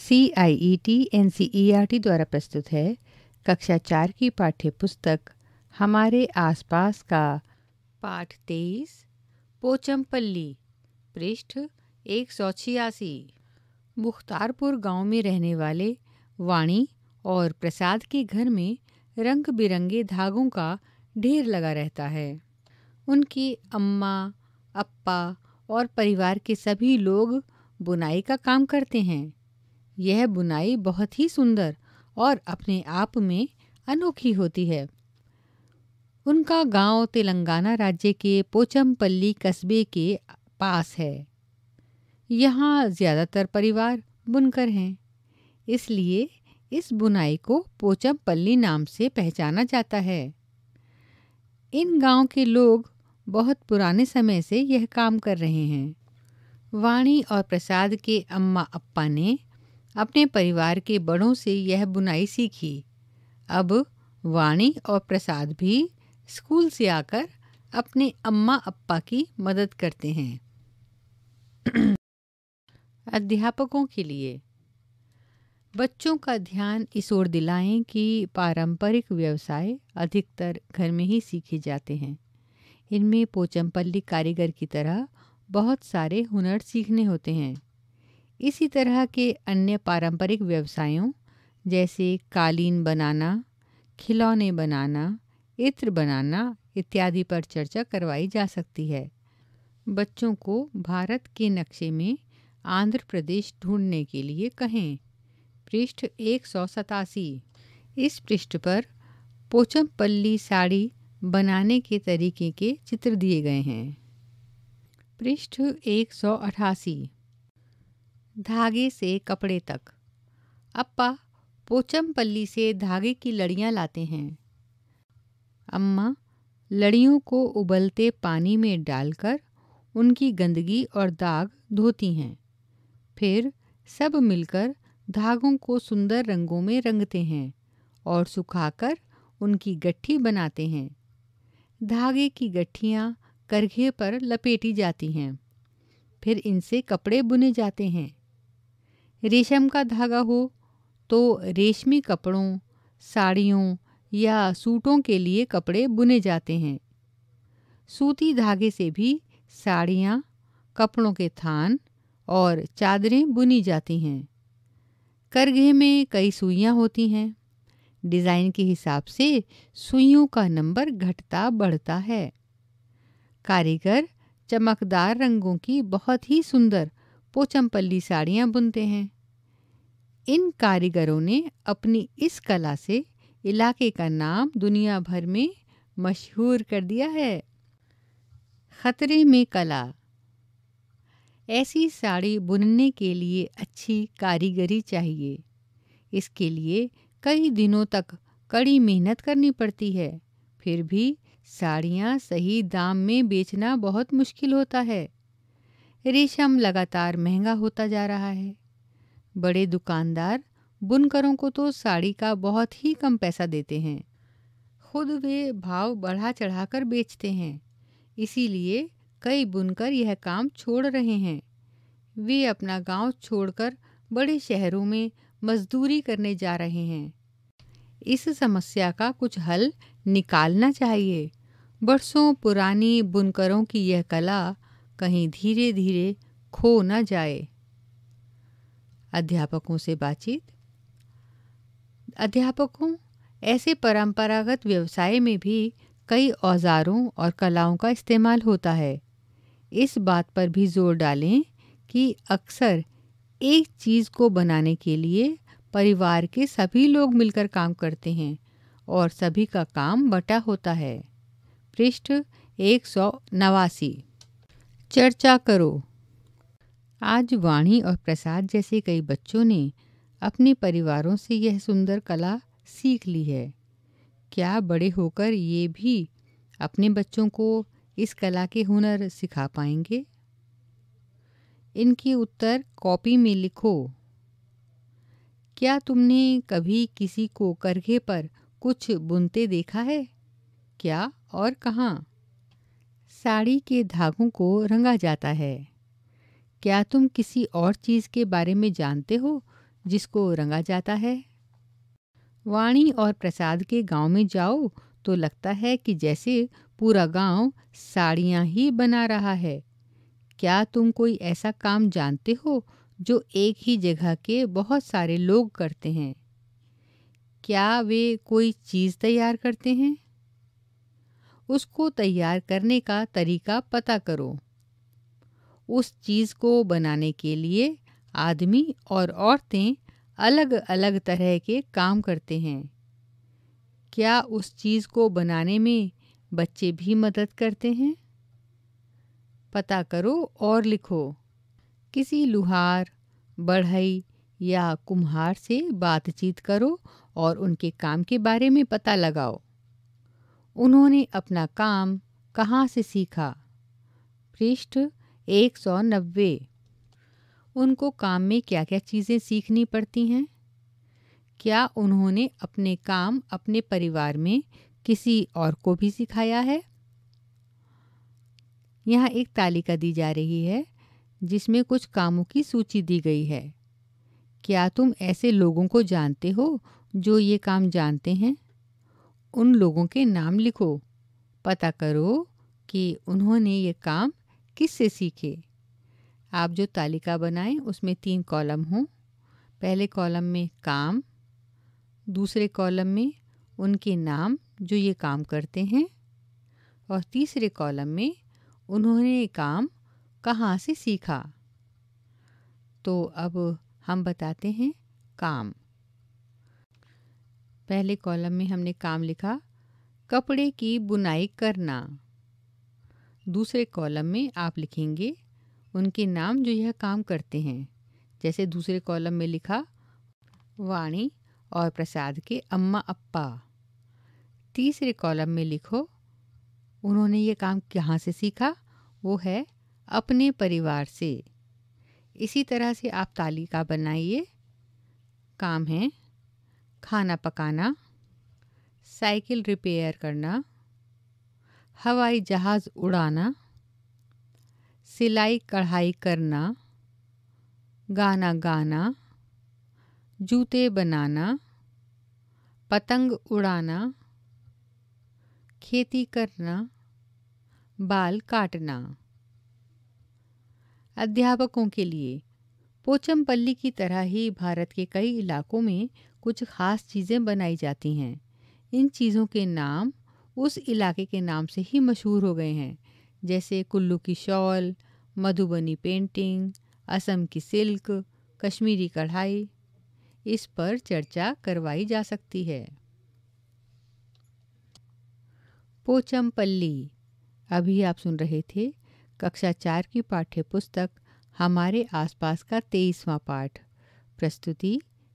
C I E T N C E R T द्वारा प्रस्तुत है कक्षा चार की पाठ्य पुस्तक हमारे आसपास का पाठ तेईस पोचमपल्ली पृष्ठ एक सौ छियासी मुख्तारपुर गांव में रहने वाले वाणी और प्रसाद के घर में रंग बिरंगे धागों का ढेर लगा रहता है उनकी अम्मा अप्पा और परिवार के सभी लोग बुनाई का काम करते हैं यह बुनाई बहुत ही सुंदर और अपने आप में अनोखी होती है उनका गांव तेलंगाना राज्य के पोचमपल्ली कस्बे के पास है यहाँ ज़्यादातर परिवार बुनकर हैं इसलिए इस बुनाई को पोचमपल्ली नाम से पहचाना जाता है इन गांव के लोग बहुत पुराने समय से यह काम कर रहे हैं वाणी और प्रसाद के अम्मा अप्पा ने अपने परिवार के बड़ों से यह बुनाई सीखी अब वाणी और प्रसाद भी स्कूल से आकर अपने अम्मा अप्पा की मदद करते हैं अध्यापकों के लिए बच्चों का ध्यान इस ओर दिलाएं कि पारंपरिक व्यवसाय अधिकतर घर में ही सीखे जाते हैं इनमें पोचमपल्ली कारीगर की तरह बहुत सारे हुनर सीखने होते हैं इसी तरह के अन्य पारंपरिक व्यवसायों जैसे कालीन बनाना खिलौने बनाना इत्र बनाना इत्यादि पर चर्चा करवाई जा सकती है बच्चों को भारत के नक्शे में आंध्र प्रदेश ढूंढने के लिए कहें पृष्ठ एक सौ सतासी इस पृष्ठ पर पोचमपल्ली साड़ी बनाने के तरीके के चित्र दिए गए हैं पृष्ठ एक सौ अठासी धागे से कपड़े तक अप्पा पोचमपल्ली से धागे की लड़ियां लाते हैं अम्मा लड़ियों को उबलते पानी में डालकर उनकी गंदगी और दाग धोती हैं फिर सब मिलकर धागों को सुंदर रंगों में रंगते हैं और सुखाकर उनकी गट्ठी बनाते हैं धागे की गट्ठियाँ करघे पर लपेटी जाती हैं फिर इनसे कपड़े बुने जाते हैं रेशम का धागा हो तो रेशमी कपड़ों साड़ियों या सूटों के लिए कपड़े बुने जाते हैं सूती धागे से भी साड़ियाँ कपड़ों के थान और चादरें बुनी जाती हैं करघे में कई सुइयाँ होती हैं डिज़ाइन के हिसाब से सुइयों का नंबर घटता बढ़ता है कारीगर चमकदार रंगों की बहुत ही सुंदर पोचमपल्ली साड़ियाँ बुनते हैं इन कारीगरों ने अपनी इस कला से इलाके का नाम दुनिया भर में मशहूर कर दिया है ख़तरे में कला ऐसी साड़ी बुनने के लिए अच्छी कारीगरी चाहिए इसके लिए कई दिनों तक कड़ी मेहनत करनी पड़ती है फिर भी साड़ियाँ सही दाम में बेचना बहुत मुश्किल होता है रेशम लगातार महंगा होता जा रहा है बड़े दुकानदार बुनकरों को तो साड़ी का बहुत ही कम पैसा देते हैं खुद वे भाव बढ़ा चढ़ाकर बेचते हैं इसीलिए कई बुनकर यह काम छोड़ रहे हैं वे अपना गांव छोड़कर बड़े शहरों में मजदूरी करने जा रहे हैं इस समस्या का कुछ हल निकालना चाहिए बरसों पुरानी बुनकरों की यह कला कहीं धीरे धीरे खो न जाए अध्यापकों से बातचीत अध्यापकों ऐसे परंपरागत व्यवसाय में भी कई औजारों और कलाओं का इस्तेमाल होता है इस बात पर भी जोर डालें कि अक्सर एक चीज़ को बनाने के लिए परिवार के सभी लोग मिलकर काम करते हैं और सभी का काम बटा होता है पृष्ठ एक सौ नवासी चर्चा करो आज वाणी और प्रसाद जैसे कई बच्चों ने अपने परिवारों से यह सुंदर कला सीख ली है क्या बड़े होकर ये भी अपने बच्चों को इस कला के हुनर सिखा पाएंगे इनके उत्तर कॉपी में लिखो क्या तुमने कभी किसी को करघे पर कुछ बुनते देखा है क्या और कहाँ साड़ी के धागों को रंगा जाता है क्या तुम किसी और चीज़ के बारे में जानते हो जिसको रंगा जाता है वाणी और प्रसाद के गांव में जाओ तो लगता है कि जैसे पूरा गांव साड़ियां ही बना रहा है क्या तुम कोई ऐसा काम जानते हो जो एक ही जगह के बहुत सारे लोग करते हैं क्या वे कोई चीज़ तैयार करते हैं उसको तैयार करने का तरीका पता करो उस चीज़ को बनाने के लिए आदमी और औरतें अलग अलग तरह के काम करते हैं क्या उस चीज़ को बनाने में बच्चे भी मदद करते हैं पता करो और लिखो किसी लुहार बढ़ई या कुम्हार से बातचीत करो और उनके काम के बारे में पता लगाओ उन्होंने अपना काम कहाँ से सीखा पृष्ठ एक सौ नब्बे उनको काम में क्या क्या चीज़ें सीखनी पड़ती हैं क्या उन्होंने अपने काम अपने परिवार में किसी और को भी सिखाया है यहाँ एक तालिका दी जा रही है जिसमें कुछ कामों की सूची दी गई है क्या तुम ऐसे लोगों को जानते हो जो ये काम जानते हैं उन लोगों के नाम लिखो पता करो कि उन्होंने ये काम किससे सीखे आप जो तालिका बनाएं उसमें तीन कॉलम हों पहले कॉलम में काम दूसरे कॉलम में उनके नाम जो ये काम करते हैं और तीसरे कॉलम में उन्होंने ये काम कहाँ से सीखा तो अब हम बताते हैं काम पहले कॉलम में हमने काम लिखा कपड़े की बुनाई करना दूसरे कॉलम में आप लिखेंगे उनके नाम जो यह काम करते हैं जैसे दूसरे कॉलम में लिखा वाणी और प्रसाद के अम्मा अप्पा तीसरे कॉलम में लिखो उन्होंने ये काम कहाँ से सीखा वो है अपने परिवार से इसी तरह से आप तालिका बनाइए काम है खाना पकाना साइकिल रिपेयर करना हवाई जहाज़ उड़ाना सिलाई कढ़ाई करना गाना गाना जूते बनाना पतंग उड़ाना खेती करना बाल काटना अध्यापकों के लिए पोचमपल्ली की तरह ही भारत के कई इलाकों में कुछ ख़ास चीज़ें बनाई जाती हैं इन चीज़ों के नाम उस इलाके के नाम से ही मशहूर हो गए हैं जैसे कुल्लू की शॉल मधुबनी पेंटिंग असम की सिल्क कश्मीरी कढ़ाई इस पर चर्चा करवाई जा सकती है पोचमपल्ली अभी आप सुन रहे थे कक्षा चार की पाठ्य पुस्तक हमारे आसपास का तेईसवां पाठ प्रस्तुति